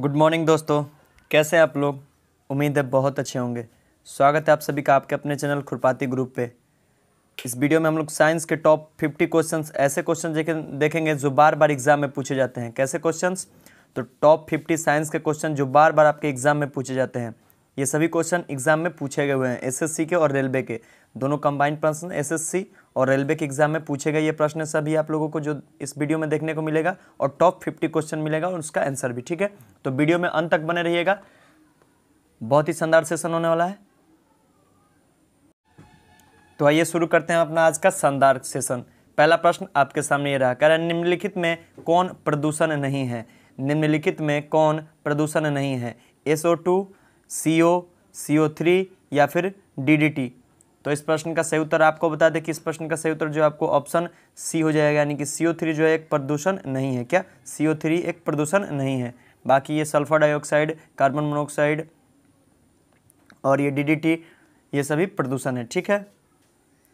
good morning दोस्तों कैसे हैं आप लोग उम्मीद है बहुत अच्छे होंगे स्वागत है आप सभी का आपके अपने चैनल खुरपाती ग्रुप पे इस वीडियो में हम लोग साइंस के टॉप फिफ्टी क्वेश्चंस ऐसे क्वेश्चन देखेंगे जो बार बार एग्जाम में पूछे जाते हैं कैसे क्वेश्चंस तो टॉप फिफ्टी साइंस के क्वेश्चन जो बार बार आपके एग्जाम में पूछे जाते हैं ये सभी क्वेश्चन एग्जाम में पूछे गए हुए हैं एसएससी के और रेलवे के दोनों कंबाइंड प्रश्न एसएससी और रेलवे के एग्जाम में पूछे गए ये प्रश्न सभी आप लोगों को जो इस वीडियो में देखने को मिलेगा और टॉप फिफ्टी क्वेश्चन मिलेगा और उसका आंसर भी ठीक है तो वीडियो में अंत तक बने रहिएगा बहुत ही शानदार सेशन होने वाला है तो आइए शुरू करते हैं अपना आज का शानदार सेशन पहला प्रश्न आपके सामने ये रहा कह रहा है निम्नलिखित में कौन प्रदूषण नहीं है निम्नलिखित में कौन प्रदूषण नहीं है SO two C O C O three या फिर डी डी टी तो इस प्रश्न का सही उत्तर आपको बता दें कि इस प्रश्न का सही उत्तर जो आपको ऑप्शन सी हो जाएगा यानी कि सी ओ थ्री जो है एक प्रदूषण नहीं है क्या सी ओ थ्री एक प्रदूषण नहीं है बाकी ये सल्फर डाइऑक्साइड कार्बन मोनोऑक्साइड और ये डी डी टी ये सभी प्रदूषण है ठीक है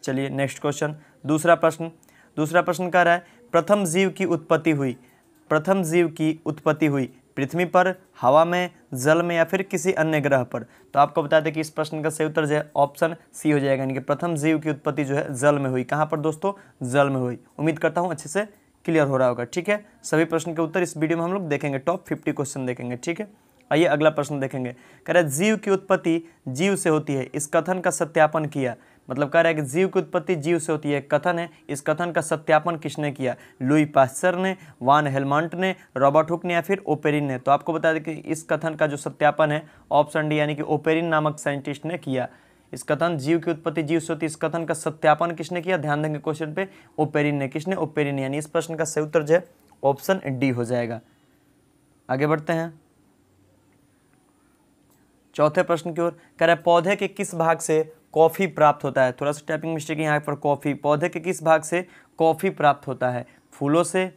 चलिए नेक्स्ट क्वेश्चन दूसरा प्रश्न दूसरा प्रश्न कह रहा है प्रथम जीव की उत्पत्ति हुई प्रथम जीव की उत्पत्ति हुई पृथ्वी पर हवा में जल में या फिर किसी अन्य ग्रह पर तो आपको बता दें कि इस प्रश्न का सही उत्तर जो है ऑप्शन सी हो जाएगा यानी कि प्रथम जीव की उत्पत्ति जो है जल में हुई कहाँ पर दोस्तों जल में हुई उम्मीद करता हूँ अच्छे से क्लियर हो रहा होगा ठीक है सभी प्रश्न के उत्तर इस वीडियो में हम लोग देखेंगे टॉप फिफ्टी क्वेश्चन देखेंगे ठीक है आइए अगला प्रश्न देखेंगे कह रहे जीव की उत्पत्ति जीव से होती है इस कथन का सत्यापन किया मतलब कह रहा है कि जीव की उत्पत्ति जीव से होती है कथन है इस कथन का सत्यापन किसने किया लुई पास्चर ने वान हेलमंट ने रॉबर्ट हुक ने या फिर ओपेरिन ने तो आपको बता दें कि इस कथन का जो सत्यापन है ऑप्शन डी यानी कि ओपेरिन नामक साइंटिस्ट ने किया इस कथन जीव की उत्पत्ति जीव से होती इस कथन का सत्यापन किसने किया ध्यान देंगे क्वेश्चन पे ओपेरिन ने किसने ओपेरिन यानी इस प्रश्न का सही उत्तर जो है ऑप्शन डी हो जाएगा आगे बढ़ते हैं चौथे प्रश्न की ओर कह रहे पौधे के किस भाग से कॉफ़ी प्राप्त होता है थोड़ा सा टाइपिंग मिस्टेक यहाँ पर कॉफ़ी पौधे के किस भाग से कॉफ़ी प्राप्त होता है फूलों से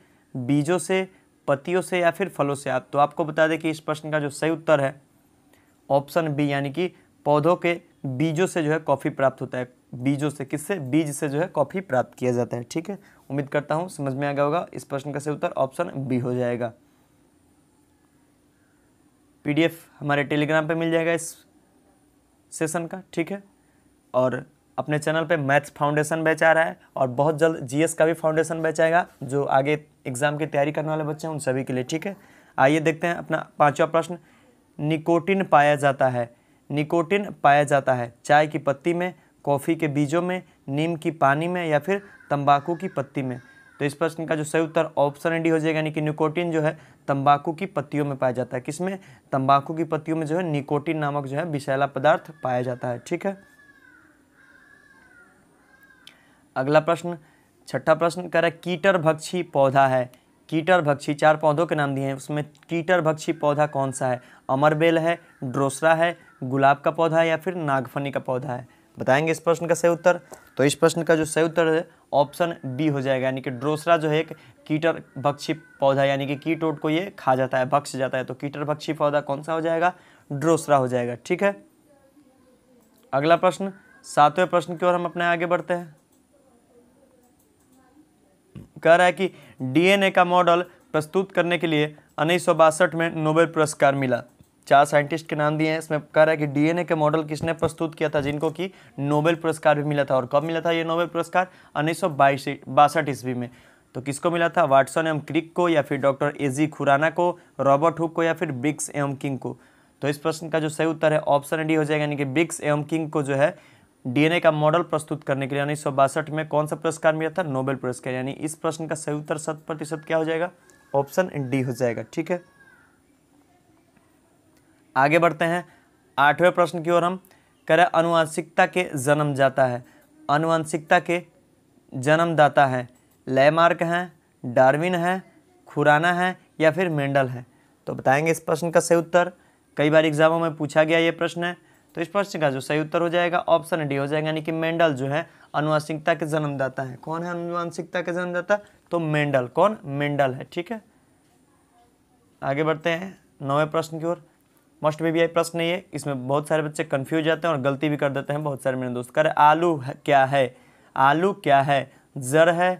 बीजों से पत्तियों से या फिर फलों से आप तो आपको बता दें कि इस प्रश्न का जो सही उत्तर है ऑप्शन बी यानी कि पौधों के बीजों से जो है कॉफ़ी प्राप्त होता है बीजों से किससे बीज से जो है कॉफ़ी प्राप्त किया जाता है ठीक है उम्मीद करता हूँ समझ में आ गया होगा इस प्रश्न का सही उत्तर ऑप्शन बी हो जाएगा पीडीएफ हमारे टेलीग्राम पे मिल जाएगा इस सेशन का ठीक है और अपने चैनल पे मैथ्स फाउंडेशन बेचा रहा है और बहुत जल्द जीएस का भी फाउंडेशन बेचाएगा जो आगे एग्ज़ाम की तैयारी करने वाले बच्चे हैं उन सभी के लिए ठीक है आइए देखते हैं अपना पाँचवा प्रश्न निकोटिन पाया जाता है निकोटिन पाया जाता है चाय की पत्ती में कॉफ़ी के बीजों में नीम की पानी में या फिर तम्बाकू की पत्ती में तो इस प्रश्न का जो सही उत्तर ऑप्शन डी हो जाएगा यानी कि निकोटिन जो है तंबाकू की पत्तियों में पाया जाता है किसमें तंबाकू की पत्तियों में जो है निकोटिन नामक जो है विषैला पदार्थ पाया जाता है ठीक है अगला प्रश्न छठा प्रश्न कह रहा है कीटर भक्षी पौधा है कीटर भक्षी चार पौधों के नाम दिए हैं उसमें कीटर भक्षी पौधा कौन सा है अमरबेल है ड्रोसरा है गुलाब का पौधा है या फिर नागफनी का पौधा है बताएंगे इस प्रश्न का सही उत्तर तो इस प्रश्न का जो सही उत्तर है ऑप्शन बी हो जाएगा यानी कि ड्रोसरा जो है एक कीटर भक्षी पौधा यानी कि कीटोट को ये खा जाता है भक्ष जाता है तो कीटर भक्षी पौधा कौन सा हो जाएगा ड्रोसरा हो जाएगा ठीक है अगला प्रश्न सातवें प्रश्न की ओर हम अपने आगे बढ़ते हैं कह रहा है कि डीएनए का मॉडल प्रस्तुत करने के लिए उन्नीस में नोबेल पुरस्कार मिला चार साइंटिस्ट के नाम दिए हैं इसमें कह रहा है कि डीएनए के मॉडल किसने प्रस्तुत किया था जिनको कि नोबेल पुरस्कार भी मिला था और कब मिला था ये नोबेल पुरस्कार उन्नीस सौ बासठ ईस्वी में तो किसको मिला था वाटसन एम क्रिक को या फिर डॉक्टर एजी खुराना को रॉबर्ट हुक को या फिर बिक्स एम किंग को तो इस प्रश्न का जो सही उत्तर है ऑप्शन डी हो जाएगा यानी कि बिक्स एम किंग को जो है डीएनए का मॉडल प्रस्तुत करने के लिए उन्नीस में कौन सा पुरस्कार मिला था नोबेल पुरस्कार यानी इस प्रश्न का सही उत्तर शत प्रतिशत क्या हो जाएगा ऑप्शन डी हो जाएगा ठीक है आगे बढ़ते हैं आठवें प्रश्न की ओर हम करें अनुवांशिकता के जन्म जाता है अनुवांशिकता के जन्मदाता है लयमार्क हैं डार्विन है खुराना है या फिर मेंडल है तो बताएंगे इस प्रश्न का सही उत्तर कई बार एग्जामों में पूछा गया ये प्रश्न है तो इस प्रश्न का जो सही उत्तर हो जाएगा ऑप्शन डी हो जाएगा यानी कि मेंडल जो है अनुवांशिकता के जन्मदाता है कौन है अनुवांशिकता के जन्मदाता तो मेंडल कौन मेंडल है ठीक है आगे बढ़ते हैं नौवें प्रश्न की ओर मोस्ट बी आई प्रश्न नहीं है इसमें बहुत सारे बच्चे कन्फ्यूज जाते हैं और गलती भी कर देते हैं बहुत सारे मेरे दोस्त कर आलू है, क्या है आलू क्या है जड़ है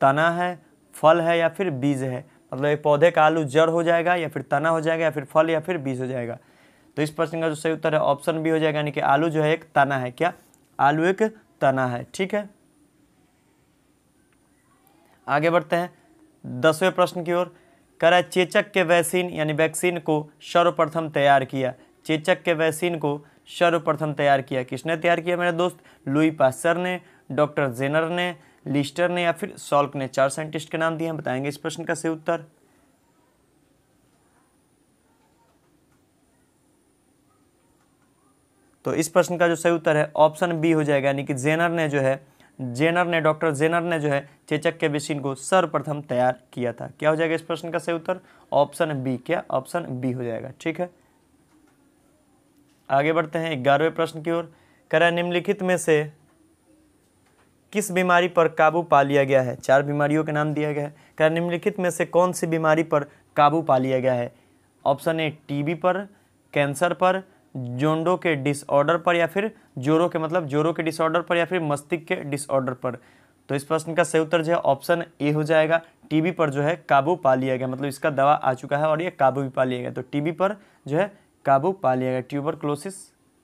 तना है फल है या फिर बीज है मतलब एक पौधे का आलू जड़ हो जाएगा या फिर तना हो जाएगा या फिर फल या फिर बीज हो जाएगा तो इस प्रश्न का जो सही उत्तर है ऑप्शन बी हो जाएगा यानी कि आलू जो है एक तना है क्या आलू एक तना है ठीक है आगे बढ़ते हैं दसवें प्रश्न की ओर करा चेचक के वैक्सीन यानी वैक्सीन को सर्वप्रथम तैयार किया चेचक के वैक्सीन को सर्वप्रथम तैयार किया किसने तैयार किया मेरे दोस्त लुई पासर ने डॉक्टर जेनर ने लिस्टर ने या फिर सॉल्क ने चार साइंटिस्ट के नाम दिए हैं बताएंगे इस प्रश्न का सही उत्तर तो इस प्रश्न का जो सही उत्तर है ऑप्शन बी हो जाएगा यानी कि जेनर ने जो है जेनर ने डॉक्टर जेनर ने जो है चेचक के बेसिन को सर्वप्रथम तैयार किया था क्या हो जाएगा इस प्रश्न का सही उत्तर ऑप्शन बी क्या ऑप्शन बी हो जाएगा ठीक है आगे बढ़ते हैं ग्यारहवें प्रश्न की ओर कर निम्नलिखित में से किस बीमारी पर काबू पा लिया गया है चार बीमारियों के नाम दिया गया है कर निम्नलिखित में से कौन सी बीमारी पर काबू पा लिया गया है ऑप्शन ए टीबी पर कैंसर पर जोंडो के डिसऑर्डर पर या फिर जोरो के मतलब जोरो के डिसऑर्डर पर या फिर मस्तिष्क के डिसऑर्डर पर तो इस प्रश्न का सही उत्तर जो है ऑप्शन ए हो जाएगा टीबी पर जो है काबू पा लिया गया मतलब इसका दवा आ चुका है और ये काबू भी पा लिया गया तो टीबी पर जो है काबू पा लिया गया ट्यूबर क्लोसिस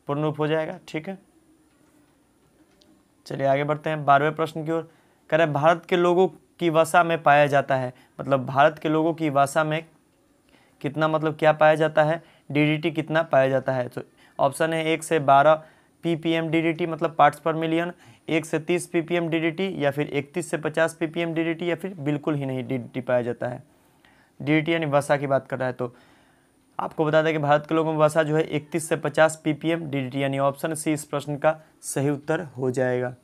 पूर्ण रूप हो जाएगा ठीक है चलिए आगे बढ़ते हैं बारहवें प्रश्न की ओर करें भारत के लोगों की वसा में पाया जाता है मतलब भारत के लोगों की वसा में कितना मतलब क्या पाया जाता है डी कितना पाया जाता है तो ऑप्शन है एक से बारह P P M D D T मतलब पार्ट्स पर मिलियन एक से तीस P P M D D T या फिर इकतीस से पचास P P M D D T या फिर बिल्कुल ही नहीं डी डी टी पाया जाता है डी डी टी यानी वसा की बात कर रहा है तो आपको बता दें कि भारत के लोगों में वसा जो है इकतीस से पचास P P M D D T यानी ऑप्शन सी इस प्रश्न का सही उत्तर हो जाएगा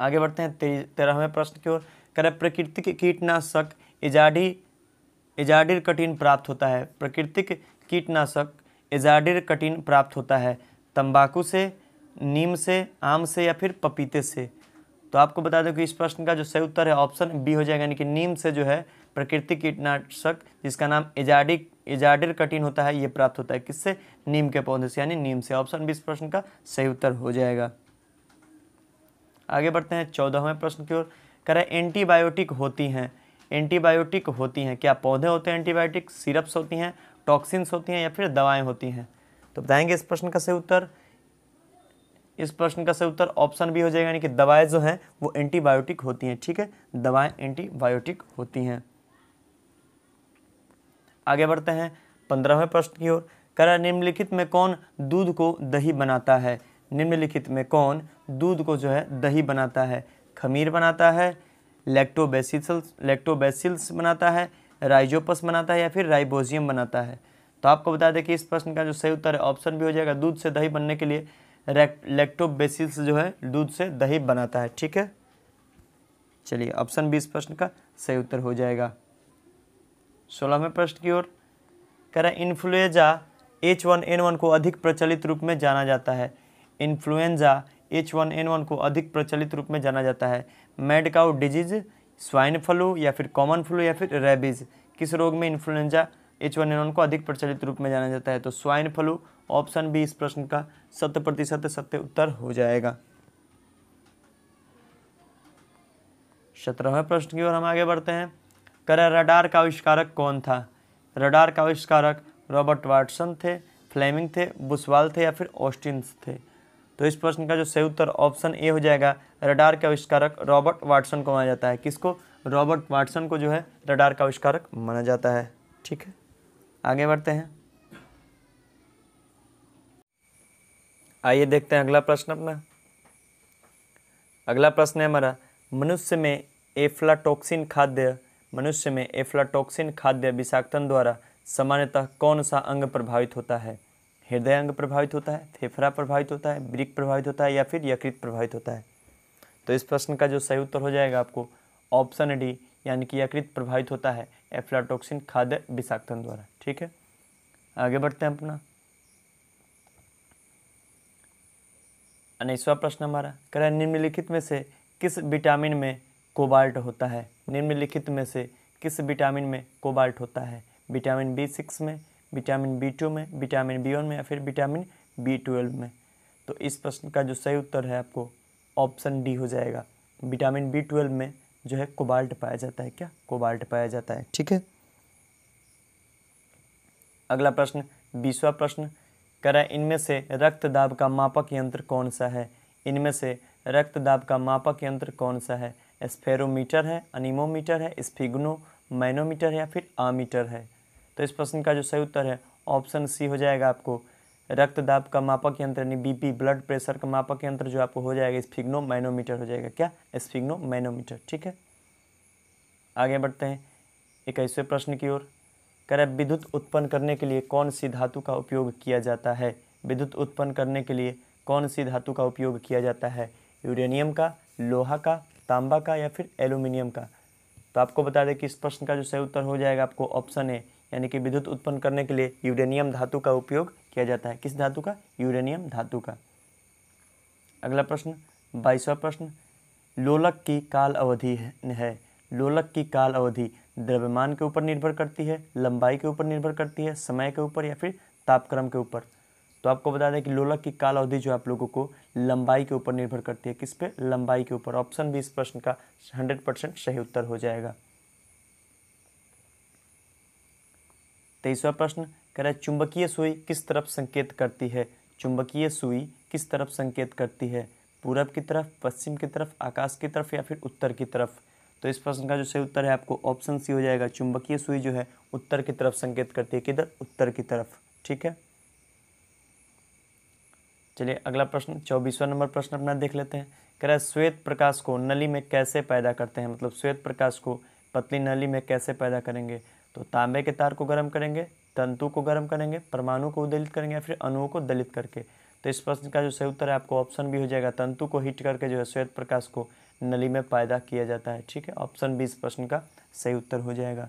आगे बढ़ते हैं तेरहवें प्रश्न की ओर करें प्रकृतिक कीटनाशक इजाडी एजाडिर कटिन प्राप्त होता है प्राकृतिक कीटनाशक एजाडिर कटिन प्राप्त होता है तंबाकू से नीम से आम से या फिर पपीते से तो आपको बता दें कि इस प्रश्न का जो सही उत्तर है ऑप्शन बी हो जाएगा यानी कि नीम से जो है प्राकृतिक कीटनाशक जिसका नाम एजाडिक एजाडिर कटिन होता है ये प्राप्त होता है किससे नीम के पौधे से यानी नीम से ऑप्शन बी इस प्रश्न का सही उत्तर हो जाएगा आगे बढ़ते हैं चौदहवें प्रश्न की ओर करें एंटीबायोटिक होती हैं एंटीबायोटिक होती हैं क्या पौधे होते हैं एंटीबायोटिक सिरप्स होती हैं टॉक्सिन्स होती हैं या फिर दवाएं होती हैं तो बताएंगे इस प्रश्न का सही उत्तर इस प्रश्न का सही उत्तर ऑप्शन भी हो जाएगा यानी कि दवाएं जो हैं वो एंटीबायोटिक होती हैं ठीक है दवाएं एंटीबायोटिक होती हैं आगे बढ़ते हैं पंद्रहवें प्रश्न की ओर करा निम्नलिखित में कौन दूध को दही बनाता है निम्नलिखित में कौन दूध को जो है दही बनाता है खमीर बनाता है लैक्टोबेसिल्स लेक्टोबेसिल्स बनाता है राइजोपस बनाता है या फिर राइबोजियम बनाता है तो आपको बता दें कि इस प्रश्न का जो सही उत्तर है ऑप्शन भी हो जाएगा दूध से दही बनने के लिए लैक्टोबेसिल्स जो है दूध से दही बनाता है ठीक है चलिए ऑप्शन बी इस प्रश्न का सही उत्तर हो जाएगा सोलहवें प्रश्न की ओर कह रहे हैं influenza H one N one को अधिक प्रचलित रूप में जाना जाता है influenza H one N one को अधिक प्रचलित रूप में जाना जाता है mad cow disease swine flu या फिर कॉमन फ्लू या फिर रेबीज किस रोग में इन्फ्लुएंजा एच वन एन को अधिक प्रचलित रूप में जाना जाता है तो स्वाइन फ्लू ऑप्शन बी इस प्रश्न का शत प्रतिशत सत्य उत्तर हो जाएगा सत्रहवें प्रश्न की ओर हम आगे बढ़ते हैं करें रडार का आविष्कारक कौन था रडार का आविष्कारक रॉबर्ट वाटसन थे फ्लेमिंग थे बुसवाल थे या फिर ऑस्टिन थे तो इस प्रश्न का जो सही उत्तर ऑप्शन ए हो जाएगा रडार के आविष्कारक रॉबर्ट वाटसन को माना जाता है किसको रॉबर्ट वाटसन को जो है रडार का आविष्कारक माना जाता है ठीक है आगे बढ़ते हैं आइए देखते हैं अगला प्रश्न अपना अगला प्रश्न है हमारा मनुष्य में एफ्लाटोक्सिन खाद्य मनुष्य में एफ्लाटोक्सिन खाद्य विषाक्तन द्वारा सामान्यतः कौन सा अंग प्रभावित होता है हृदय अंग प्रभावित होता है फेफड़ा प्रभावित होता है ब्रिक प्रभावित होता है या फिर यकृत प्रभावित होता है तो इस प्रश्न का जो सही उत्तर हो जाएगा आपको ऑप्शन डी यानी कि यकृत प्रभावित होता है एफ्लाटोक्सिन खाद्य विषाक्तन द्वारा ठीक है आगे बढ़ते हैं अपना उन्नीसवा प्रश्न हमारा करें निम्नलिखित में से किस विटामिन में कोबाल्ट होता है निम्नलिखित में से किस विटामिन में कोबाल्ट होता है विटामिन बी सिक्स में विटामिन बी टू में विटामिन बी वन में या फिर विटामिन बी ट्वेल्व में तो इस प्रश्न का जो सही उत्तर है आपको ऑप्शन डी हो जाएगा विटामिन बी ट्वेल्व में जो है कोबाल्ट पाया जाता है क्या कोबाल्ट पाया जाता है ठीक है अगला प्रश्न बीसवा प्रश्न करें इनमें से रक्त दाब का मापक यंत्र कौन सा है इनमें से रक्त दाब का मापक यंत्र कौन सा है स्फेरोमीटर है अनिमोमीटर है स्फिग्नो मैनोमीटर है या फिर आमीटर है तो इस प्रश्न का जो सही उत्तर है ऑप्शन सी हो जाएगा आपको रक्त दाब का मापक यंत्र यानी बीपी ब्लड प्रेशर का मापक यंत्र जो आपको हो जाएगा स्फिग्नो माइनोमीटर हो जाएगा क्या स्फिग्नो माइनोमीटर ठीक है आगे बढ़ते हैं इक्कीसवें प्रश्न की ओर करें विद्युत उत्पन्न करने के लिए कौन सी धातु का उपयोग किया जाता है विद्युत उत्पन्न करने के लिए कौन सी धातु का उपयोग किया जाता है यूरेनियम का लोहा का तांबा का या फिर एल्यूमिनियम का तो आपको बता दें कि इस प्रश्न का जो सही उत्तर हो जाएगा आपको ऑप्शन ए यानी कि विद्युत उत्पन्न करने के लिए यूरेनियम धातु का उपयोग किया जाता है किस धातु का यूरेनियम धातु का अगला प्रश्न बाईसवा प्रश्न लोलक की काल अवधि है लोलक की काल अवधि द्रव्यमान के ऊपर निर्भर करती है लंबाई के ऊपर निर्भर करती है समय के ऊपर या फिर तापक्रम के ऊपर तो आपको बता दें कि लोलक की काल अवधि जो आप लोगों को लंबाई के ऊपर निर्भर करती है किस पे लंबाई के ऊपर ऑप्शन भी इस प्रश्न का 100 परसेंट सही उत्तर हो जाएगा तेईसवा प्रश्न कह रहा है चुंबकीय सुई किस तरफ संकेत करती है चुंबकीय सुई किस तरफ संकेत करती है पूरब की तरफ पश्चिम की तरफ आकाश की तरफ या फिर उत्तर की तरफ तो इस प्रश्न का जो सही उत्तर है आपको ऑप्शन सी हो जाएगा चुंबकीय सुई जो है उत्तर की तरफ संकेत करती है किधर उत्तर की तरफ ठीक है चलिए अगला प्रश्न चौबीसवा नंबर प्रश्न अपना देख लेते हैं कह रहा है श्वेत प्रकाश को नली में कैसे पैदा करते हैं मतलब श्वेत प्रकाश को पतली नली में कैसे पैदा करेंगे तो तांबे के तार को गर्म करेंगे तंतु को गर्म करेंगे परमाणु को दलित करेंगे या फिर अणुओं को दलित करके तो इस प्रश्न का जो सही उत्तर है आपको ऑप्शन भी हो जाएगा तंतु को हीट करके जो है श्वेत प्रकाश को नली में पैदा किया जाता है ठीक है ऑप्शन बी इस प्रश्न का सही उत्तर हो जाएगा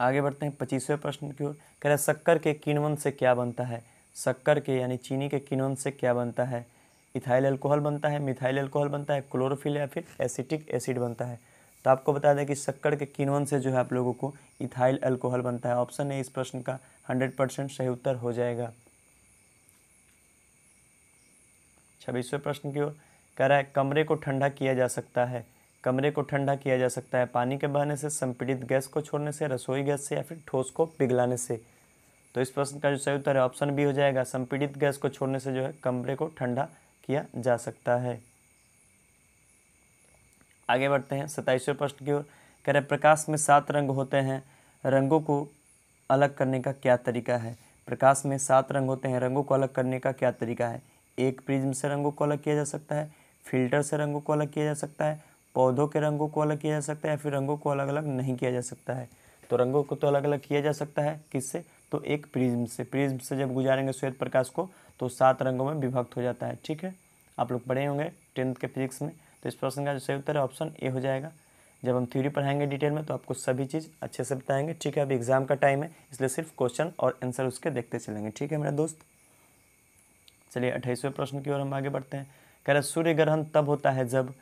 आगे बढ़ते हैं पच्चीसवें प्रश्न की ओर कह रहे शक्कर के किणवन से क्या बनता है शक्कर के यानी चीनी के किणवन से क्या बनता है इथाइल अल्कोहल बनता है मिथाइल अल्कोहल बनता है क्लोरोफिल या फिर एसिटिक एसिड बनता है तो आपको बता दें कि शक्कर के किनवन से जो है आप लोगों को इथाइल अल्कोहल बनता है ऑप्शन ए इस प्रश्न का हंड्रेड परसेंट सही उत्तर हो जाएगा छब्बीसवें प्रश्न की ओर कह रहा है कमरे को ठंडा किया जा सकता है कमरे को ठंडा किया जा सकता है पानी के बहने से संपीड़ित गैस को छोड़ने से रसोई गैस से या फिर ठोस को पिघलाने से तो इस प्रश्न का जो सही उत्तर है ऑप्शन बी हो जाएगा संपीड़ित गैस को छोड़ने से जो है कमरे को ठंडा किया जा सकता है आगे बढ़ते हैं सताइसवें प्रश्न की ओर कह रहे प्रकाश में सात रंग होते हैं रंगों को अलग करने का क्या तरीका है प्रकाश में सात रंग होते हैं रंगों को अलग करने का क्या तरीका है एक प्रिज्म से रंगों को अलग किया जा सकता है फिल्टर से रंगों को अलग किया जा सकता है पौधों के रंगों को अलग किया जा सकता है या फिर रंगों को अलग अलग नहीं किया जा सकता है तो रंगों को तो अलग अलग किया जा सकता है किससे तो एक प्रिज्म से प्रिज्म से जब गुजारेंगे श्वेत प्रकाश को तो सात रंगों में विभक्त हो जाता है ठीक है आप लोग पढ़े होंगे टेंथ के फिजिक्स में तो इस प्रश्न का जो सही उत्तर है ऑप्शन ए हो जाएगा जब हम थ्योरी पढ़ाएंगे डिटेल में तो आपको सभी चीज़ अच्छे से बताएंगे ठीक है अभी एग्ज़ाम का टाइम है इसलिए सिर्फ क्वेश्चन और आंसर उसके देखते चलेंगे ठीक है मेरा दोस्त चलिए अट्ठाईसवें प्रश्न की ओर हम आगे बढ़ते हैं कह रहे सूर्य ग्रहण तब होता है जब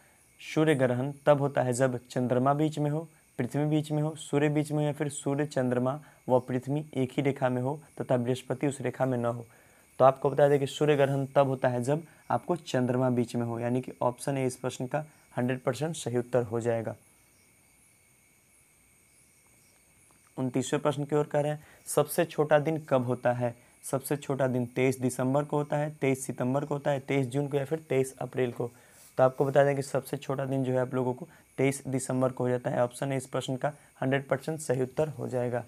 सूर्य ग्रहण तब होता है जब चंद्रमा बीच में हो पृथ्वी बीच में हो सूर्य बीच में हो या फिर सूर्य चंद्रमा व पृथ्वी एक ही रेखा में हो तथा बृहस्पति उस रेखा में न हो तो आपको बता दें कि सूर्य ग्रहण तब होता है जब आपको चंद्रमा बीच में हो यानी कि ऑप्शन ए इस प्रश्न का हंड्रेड परसेंट सही उत्तर हो जाएगा उनतीसवें प्रश्न की ओर कह रहे हैं सबसे छोटा दिन कब होता है सबसे छोटा दिन तेईस दिसंबर को होता है तेईस सितंबर को होता है तेईस जून को या फिर तेईस अप्रैल को तो आपको बता दें कि सबसे छोटा दिन जो है आप लोगों को तेईस दिसंबर को हो जाता है ऑप्शन ए इस प्रश्न का हंड्रेड परसेंट सही उत्तर हो जाएगा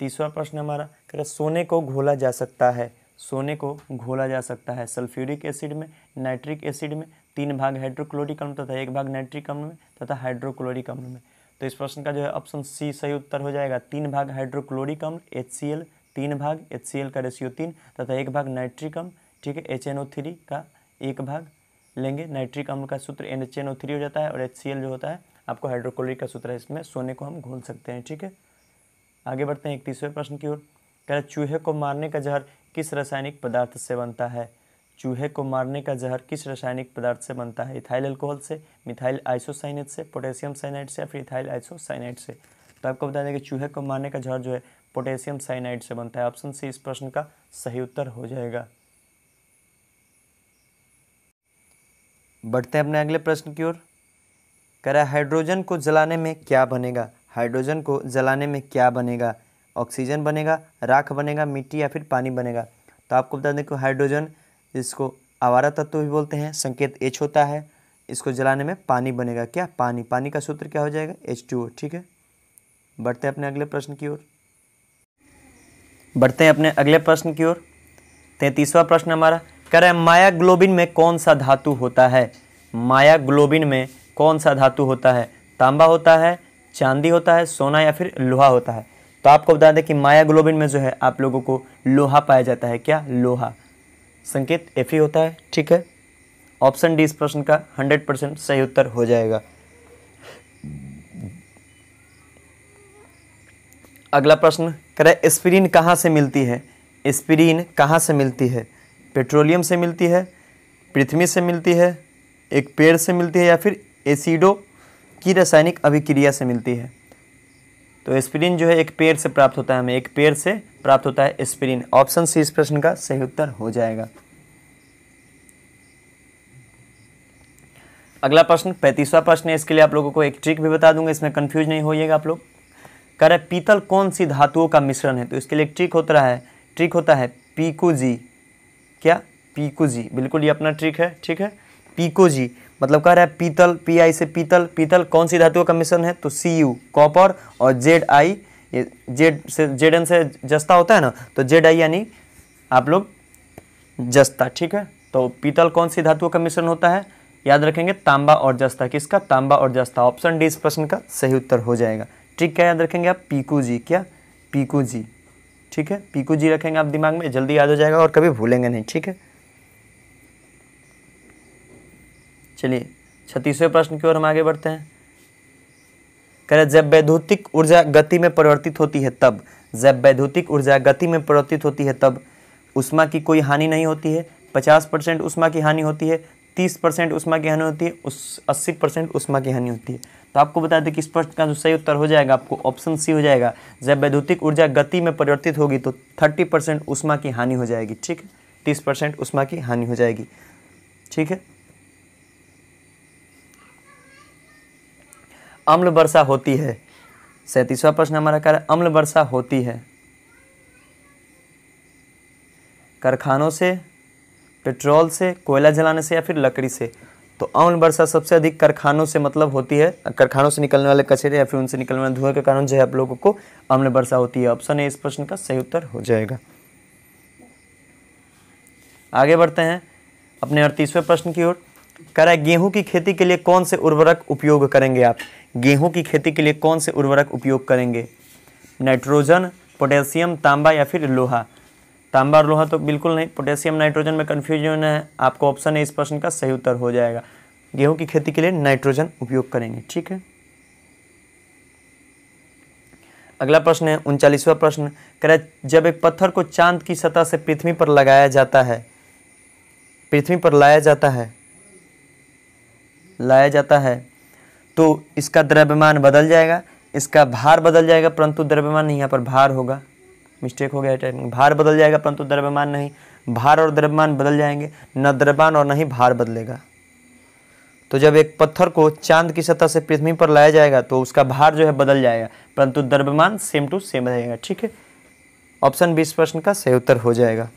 तीसरा प्रश्न हमारा कह सोने को घोला जा सकता है सोने को घोला जा सकता है सल्फ्यूरिक एसिड में नाइट्रिक एसिड में तीन भाग हाइड्रोक्लोरिक अम्ल तथा एक भाग नाइट्रिक अम्ल में तथा हाइड्रोक्लोरिक अम्ल में तो इस प्रश्न का जो है ऑप्शन सी सही उत्तर हो जाएगा तीन भाग हाइड्रोक्लोरिक अम्ल एच तीन भाग एच का रेशियो तीन तथा एक भाग नाइट्रिक अम्ल ठीक है एच का एक भाग लेंगे नाइट्रिक अम्ल का सूत्र एन एच हो जाता है और एच जो होता है आपको हाइड्रोक्लोरिक का सूत्र है इसमें सोने को हम घोल सकते हैं ठीक है आगे बढ़ते हैं इकतीसवें प्रश्न की ओर कह रहे चूहे को मारने का जहर किस रासायनिक पदार्थ से बनता है चूहे को मारने का जहर किस रासायनिक पदार्थ से बनता है इथाइल अल्कोहल से मिथाइल आइसोसाइनेट से पोटेशियम साइनाइड से या फिर इथाइल आइसोसाइनाइड से तो आपको बता दें कि चूहे को मारने का जहर जो है पोटेशियम साइनाइड से बनता है ऑप्शन सी इस प्रश्न का सही उत्तर हो जाएगा बढ़ते हैं अपने अगले प्रश्न की ओर कह रहा है हाइड्रोजन को जलाने में क्या बनेगा हाइड्रोजन को जलाने में क्या बनेगा ऑक्सीजन बनेगा राख बनेगा मिट्टी या फिर पानी बनेगा तो आपको बता दें कि हाइड्रोजन इसको आवारा तत्व भी बोलते हैं संकेत एच होता है इसको जलाने में पानी बनेगा क्या पानी पानी का सूत्र क्या हो जाएगा एच टू ओ ठीक है बढ़ते हैं अपने अगले प्रश्न की ओर बढ़ते हैं अपने अगले प्रश्न की ओर तैंतीसवा प्रश्न हमारा कह रहे हैं माया ग्लोबिन में कौन सा धातु होता है माया ग्लोबिन में कौन सा धातु होता है तांबा होता है चांदी होता है सोना या फिर लोहा होता है तो आपको बता दें कि माया ग्लोबिन में जो है आप लोगों को लोहा पाया जाता है क्या लोहा संकेत एफ ही e होता है ठीक है ऑप्शन डी इस प्रश्न का हंड्रेड परसेंट सही उत्तर हो जाएगा अगला प्रश्न करें स्प्रीन कहाँ से मिलती है स्प्रीन कहाँ से मिलती है पेट्रोलियम से मिलती है पृथ्वी से मिलती है एक पेड़ से मिलती है या फिर एसिडो की रासायनिक अभिक्रिया से मिलती है तो एस्पिरिन जो है एक पेड़ से प्राप्त होता है हमें एक पेड़ से प्राप्त होता है एस्पिरिन ऑप्शन सी इस प्रश्न का सही उत्तर हो जाएगा अगला प्रश्न पैंतीसवा प्रश्न है इसके लिए आप लोगों को एक ट्रिक भी बता दूंगा इसमें कंफ्यूज नहीं होइएगा आप लोग कह रहे पीतल कौन सी धातुओं का मिश्रण है तो इसके लिए ट्रिक होता है ट्रिक होता है पीकोजी जी क्या पीको जी बिल्कुल ये अपना ट्रिक है ठीक है पीकोजी जी मतलब कह रहा है पीतल पी आई से पीतल पीतल कौन सी धातु का मिश्रण है तो सी यू कॉपर और जेड आई जेड से जेड एन से जस्ता होता है ना तो जेड आई यानी आप लोग जस्ता ठीक है तो पीतल कौन सी धातुओं का मिश्रण होता है याद रखेंगे तांबा और जस्ता किसका तांबा और जस्ता ऑप्शन डी इस प्रश्न का सही उत्तर हो जाएगा ठीक क्या याद रखेंगे आप पीकू जी क्या पीकू जी ठीक है पीकू जी रखेंगे आप दिमाग में जल्दी याद हो जाएगा और कभी भूलेंगे नहीं ठीक है चलिए छत्तीसवें प्रश्न की ओर हम आगे बढ़ते हैं कह रहे जब वैद्युतिक ऊर्जा गति में परिवर्तित होती है तब जब वैद्युतिक ऊर्जा गति में परिवर्तित होती है तब उष्मा की कोई हानि नहीं होती है पचास परसेंट उष्मा की हानि होती है तीस परसेंट उष्मा की हानि होती है उस अस्सी परसेंट उष्मा की हानि होती है तो आपको बता दें कि इस प्रश्न का जो सही उत्तर हो जाएगा आपको ऑप्शन सी हो जाएगा जब वैद्युतिक ऊर्जा गति में परिवर्तित होगी तो थर्टी परसेंट उष्मा की हानि हो जाएगी ठीक है तीस परसेंट उष्मा की हानि हो जाएगी ठीक है अम्ल वर्षा होती है सैंतीसवा प्रश्न हमारा कह रहा है अम्ल वर्षा होती है कारखानों से पेट्रोल से कोयला जलाने से या फिर लकड़ी से तो अम्ल वर्षा सबसे अधिक कारखानों से मतलब होती है कारखानों से निकलने वाले कचरे या फिर उनसे निकलने वाले धुएं के कारण जो है आप लोगों को अम्ल वर्षा होती है ऑप्शन ए इस प्रश्न का सही उत्तर हो जाएगा आगे बढ़ते हैं अपने अड़तीसवें प्रश्न की ओर कह रहा है गेहूं की खेती के लिए कौन से उर्वरक उपयोग करेंगे आप गेहूं की खेती के लिए कौन से उर्वरक उपयोग करेंगे नाइट्रोजन पोटेशियम तांबा या फिर लोहा तांबा और लोहा तो बिल्कुल नहीं पोटेशियम नाइट्रोजन में कन्फ्यूजन है आपको ऑप्शन है इस प्रश्न का सही उत्तर हो जाएगा गेहूं की खेती के लिए नाइट्रोजन उपयोग करेंगे ठीक है अगला प्रश्न है उनचालीसवा प्रश्न करें जब एक पत्थर को चांद की सतह से पृथ्वी पर लगाया जाता है पृथ्वी पर लाया जाता है लाया जाता है तो इसका द्रव्यमान बदल जाएगा इसका भार बदल जाएगा परंतु द्रव्यमान नहीं यहाँ पर भार होगा मिस्टेक हो गया टाइपिंग भार बदल जाएगा परंतु द्रव्यमान नहीं भार और द्रव्यमान बदल जाएंगे न द्रव्यमान और न ही भार बदलेगा तो जब एक पत्थर को चांद की सतह से पृथ्वी पर लाया जाएगा तो उसका भार जो है बदल जाएगा परंतु द्रव्यमान सेम टू सेम रहेगा ठीक है ऑप्शन बीस प्रश्न का सही उत्तर हो जाएगा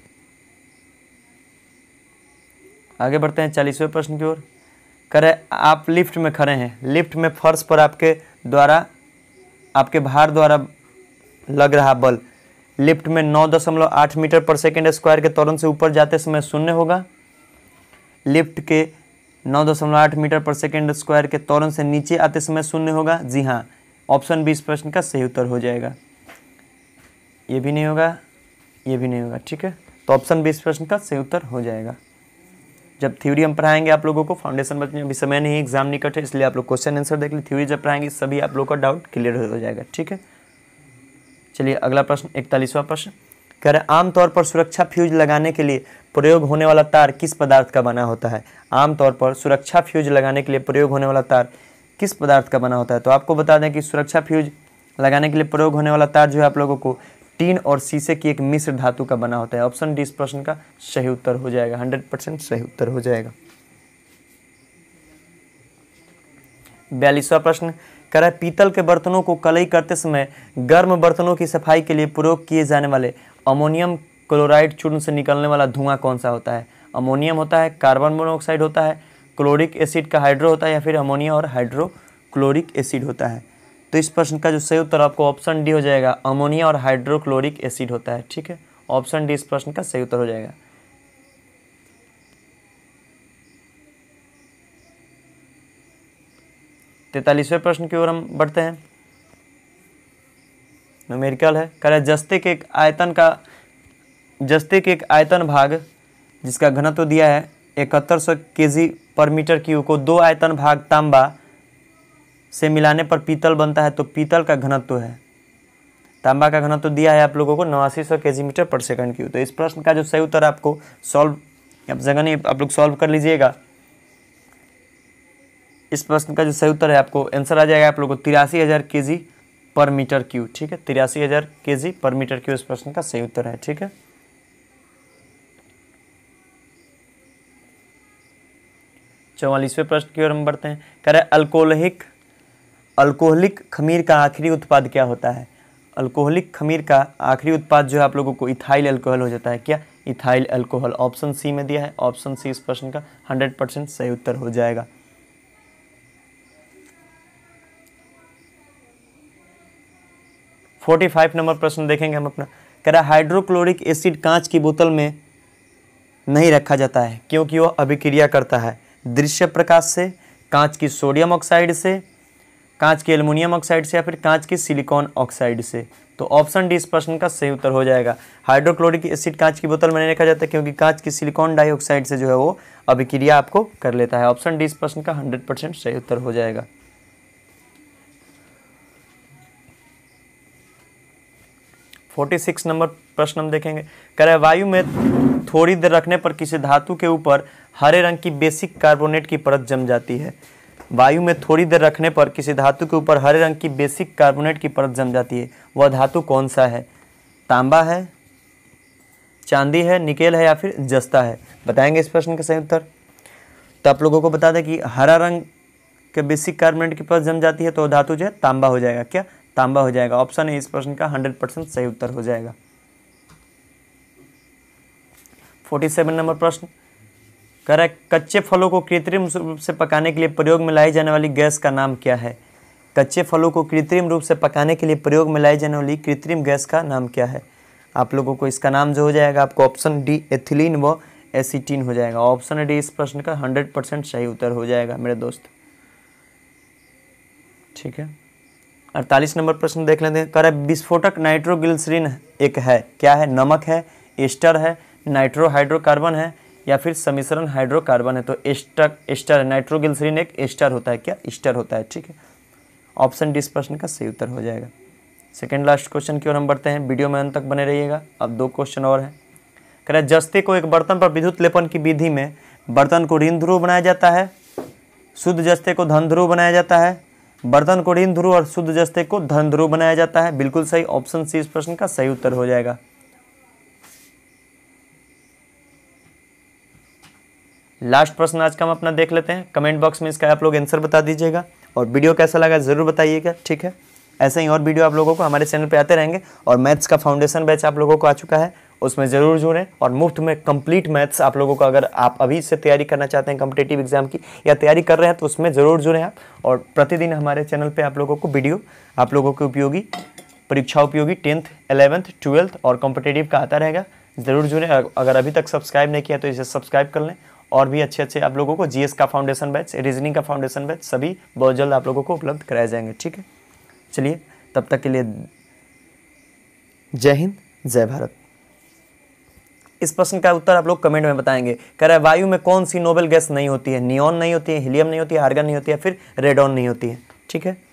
आगे बढ़ते हैं चालीसवें प्रश्न की ओर करें आप लिफ्ट में खड़े हैं लिफ्ट में फर्श पर आपके द्वारा आपके भार द्वारा लग रहा बल लिफ्ट में नौ दशमलव आठ मीटर पर सेकेंड स्क्वायर के त्वरण से ऊपर जाते समय शून्य होगा लिफ्ट के नौ दशमलव आठ मीटर पर सेकेंड स्क्वायर के त्वरण से नीचे आते समय शून्य होगा जी हाँ ऑप्शन बी इस प्रश्न का सही उत्तर हो जाएगा ये भी नहीं होगा ये भी नहीं होगा ठीक है तो ऑप्शन बी इस प्रश्न का सही उत्तर हो जाएगा जब थ्योरी हम पढ़ाएंगे आप लोगों को फाउंडेशन बचने तो अभी समय नहीं एग्जाम निकट है इसलिए आप लोग क्वेश्चन आंसर देख ली थ्योरी जब पढ़ाएंगे सभी आप लोगों का डाउट क्लियर हो जाएगा ठीक है चलिए अगला प्रश्न इकतालीसवां प्रश्न कह रहे आमतौर पर सुरक्षा फ्यूज लगाने के लिए प्रयोग होने वाला तार किस पदार्थ का बना होता है आमतौर पर सुरक्षा फ्यूज लगाने के लिए प्रयोग होने वाला तार किस पदार्थ का बना होता है तो आपको बता दें कि सुरक्षा फ्यूज लगाने के लिए प्रयोग होने वाला तार जो है आप लोगों को टीन और शीशे की एक मिश्र धातु का बना होता है ऑप्शन डी इस प्रश्न का सही उत्तर हो जाएगा हंड्रेड परसेंट सही उत्तर हो जाएगा बयालीसवा प्रश्न कह रहा है पीतल के बर्तनों को कलई करते समय गर्म बर्तनों की सफाई के लिए प्रयोग किए जाने वाले अमोनियम क्लोराइड चूर्ण से निकलने वाला धुआं कौन सा होता है अमोनियम होता है कार्बन मोनोऑक्साइड होता है क्लोरिक एसिड का हाइड्रो होता है या फिर अमोनिया और हाइड्रोक्लोरिक एसिड होता है तो इस प्रश्न का जो सही उत्तर आपको ऑप्शन डी हो जाएगा अमोनिया और हाइड्रोक्लोरिक एसिड होता है ठीक है ऑप्शन डी इस प्रश्न का सही उत्तर हो जाएगा तैतालीसवें प्रश्न की ओर हम बढ़ते हैं न्यूमेरिकल है कह रहे जस्ते के एक आयतन का जस्ते के एक आयतन भाग जिसका घनत्व दिया है इकहत्तर सौ के पर मीटर क्यू को दो आयतन भाग तांबा से मिलाने पर पीतल बनता है तो पीतल का घनत्व है तांबा का घनत्व दिया है आप लोगों को नवासी सौ के जी मीटर पर सेकंड क्यू तो इस प्रश्न का जो सही उत्तर आपको सॉल्व आप जगह नहीं आप लोग सॉल्व कर लीजिएगा इस प्रश्न का जो सही उत्तर है आपको आंसर आ जाएगा आप लोगों को तिरासी हज़ार के जी पर मीटर क्यू ठीक है तिरासी हज़ार के जी पर मीटर क्यू इस प्रश्न का सही उत्तर है ठीक है चौवालीसवें प्रश्न की ओर हम बढ़ते हैं कह रहे अल्कोहलिक अल्कोहलिक खमीर का आखिरी उत्पाद क्या होता है अल्कोहलिक खमीर का आखिरी उत्पाद जो है आप लोगों को इथाइल अल्कोहल हो जाता है क्या इथाइल अल्कोहल ऑप्शन सी में दिया है ऑप्शन सी इस प्रश्न का हंड्रेड परसेंट सही उत्तर हो जाएगा फोर्टी फाइव नंबर प्रश्न देखेंगे हम अपना कह रहा हाइड्रोक्लोरिक एसिड कांच की बोतल में नहीं रखा जाता है क्योंकि वह अभिक्रिया करता है दृश्य प्रकाश से कांच की सोडियम ऑक्साइड से कांच के एल्युमिनियम ऑक्साइड से या फिर कांच की सिलिकॉन ऑक्साइड से तो ऑप्शन डी इस प्रश्न का सही उत्तर हो जाएगा हाइड्रोक्लोरिक एसिड कांच की बोतल में नहीं रखा जाता क्योंकि कांच की सिलिकॉन डाइऑक्साइड से जो है वो अभिक्रिया आपको कर लेता है ऑप्शन डी इस प्रश्न का हंड्रेड परसेंट सही उत्तर हो जाएगा फोर्टी सिक्स नंबर प्रश्न हम देखेंगे कह वायु में थोड़ी देर रखने पर किसी धातु के ऊपर हरे रंग की बेसिक कार्बोनेट की परत जम जाती है वायु में थोड़ी देर रखने पर किसी धातु के ऊपर हरे रंग की बेसिक कार्बोनेट की परत जम जाती है वह धातु कौन सा है तांबा है चांदी है निकेल है या फिर जस्ता है बताएंगे इस प्रश्न का सही उत्तर तो आप लोगों को बता दें कि हरा रंग के बेसिक कार्बोनेट की परत जम जाती है तो धातु जो है तांबा हो जाएगा क्या तांबा हो जाएगा ऑप्शन ए इस प्रश्न का हंड्रेड परसेंट सही उत्तर हो जाएगा फोर्टी सेवन नंबर प्रश्न है कच्चे फलों को कृत्रिम रूप से पकाने के लिए प्रयोग में लाई जाने वाली गैस का नाम क्या है कच्चे फलों को कृत्रिम रूप से पकाने के लिए प्रयोग में लाई जाने वाली कृत्रिम गैस का नाम क्या है आप लोगों को इसका नाम जो हो जाएगा आपको ऑप्शन डी एथिलीन व एसिटीन हो जाएगा ऑप्शन डी इस प्रश्न का हंड्रेड परसेंट सही उत्तर हो जाएगा मेरे दोस्त ठीक है अड़तालीस नंबर प्रश्न देख लेते हैं करे विस्फोटक नाइट्रोग्लिसरीन एक है क्या है नमक है एस्टर है नाइट्रोहाइड्रोकार्बन है या फिर समिश्रण हाइड्रोकार्बन है तो एस्टर एस्टर नाइट्रोग्लिसरीन एक एस्टर होता है क्या एस्टर होता है ठीक है ऑप्शन डी इस प्रश्न का सही उत्तर हो जाएगा सेकेंड लास्ट क्वेश्चन की ओर हम बढ़ते हैं वीडियो में अंत तक बने रहिएगा अब दो क्वेश्चन और हैं कह रहे जस्ते को एक बर्तन पर विद्युत लेपन की विधि में बर्तन को ऋण ध्रुव बनाया जाता है शुद्ध जस्ते को धन ध्रुव बनाया जाता है बर्तन को ऋण ध्रुव और शुद्ध जस्ते को धन ध्रुव बनाया जाता है बिल्कुल सही ऑप्शन सी इस प्रश्न का सही उत्तर हो जाएगा लास्ट प्रश्न आज का हम अपना देख लेते हैं कमेंट बॉक्स में इसका आप लोग आंसर बता दीजिएगा और वीडियो कैसा लगा ज़रूर बताइएगा ठीक है ऐसे ही और वीडियो आप लोगों को हमारे चैनल पे आते रहेंगे और मैथ्स का फाउंडेशन बैच आप लोगों को आ चुका है उसमें ज़रूर जुड़ें और मुफ्त में कंप्लीट मैथ्स आप लोगों को अगर आप अभी से तैयारी करना चाहते हैं कम्पिटेटिव एग्जाम की या तैयारी कर रहे हैं तो उसमें ज़रूर जुड़ें आप और प्रतिदिन हमारे चैनल पर आप लोगों को वीडियो आप लोगों की उपयोगी परीक्षा उपयोगी टेंथ एलेवंथ ट्वेल्थ और कॉम्पिटेटिव का आता रहेगा ज़रूर जुड़ें अगर अभी तक सब्सक्राइब नहीं किया तो इसे सब्सक्राइब कर लें और भी अच्छे अच्छे आप लोगों को जीएस का फाउंडेशन बैच रीजनिंग का फाउंडेशन बैच सभी बहुत जल्द आप लोगों को उपलब्ध कराए जाएंगे ठीक है चलिए तब तक के लिए जय हिंद जय भारत इस प्रश्न का उत्तर आप लोग कमेंट में बताएंगे कह रहे वायु में कौन सी नोबल गैस नहीं होती है नियोन नहीं होती है हीलियम नहीं होती है हार्गन नहीं होती है फिर रेडॉन नहीं होती है ठीक है